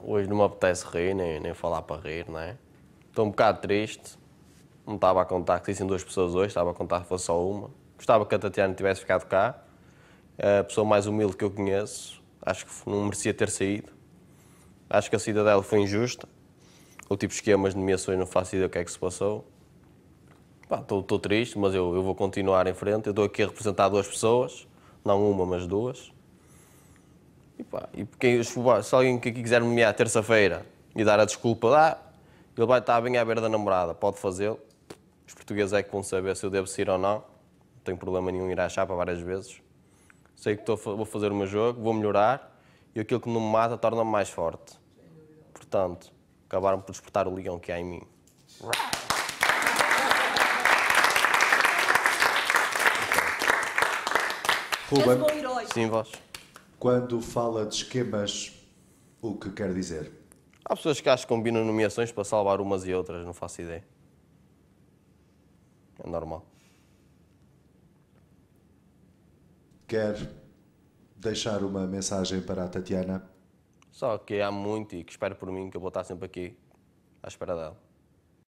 Hoje não me apetece rir, nem, nem falar para rir, não é? Estou um bocado triste. Não estava a contar que existem duas pessoas hoje, estava a contar que fosse só uma. Gostava que a Tatiana tivesse ficado cá. É a pessoa mais humilde que eu conheço. Acho que não merecia ter saído. Acho que a saída dela foi injusta. O tipo de esquemas de nomeações não faço ideia o que é que se passou. Estou triste, mas eu, eu vou continuar em frente. Eu estou aqui a representar duas pessoas, não uma, mas duas pá, e quem, se alguém que aqui quiser nomear terça-feira e dar a desculpa lá, ele vai estar bem à beira da namorada, pode fazê-lo. Os portugueses é que vão saber se eu devo sair ou não. Não tenho problema nenhum ir à chapa várias vezes. Sei que estou, vou fazer o meu jogo, vou melhorar e aquilo que não me mata torna-me mais forte. Portanto, acabaram por despertar o ligão que há em mim. Ruben. Sim, vós. Quando fala de esquemas, o que quer dizer? Há pessoas que acho que combinam nomeações para salvar umas e outras, não faço ideia. É normal. Quer deixar uma mensagem para a Tatiana? Só que há muito e que espero por mim, que eu vou estar sempre aqui à espera dela.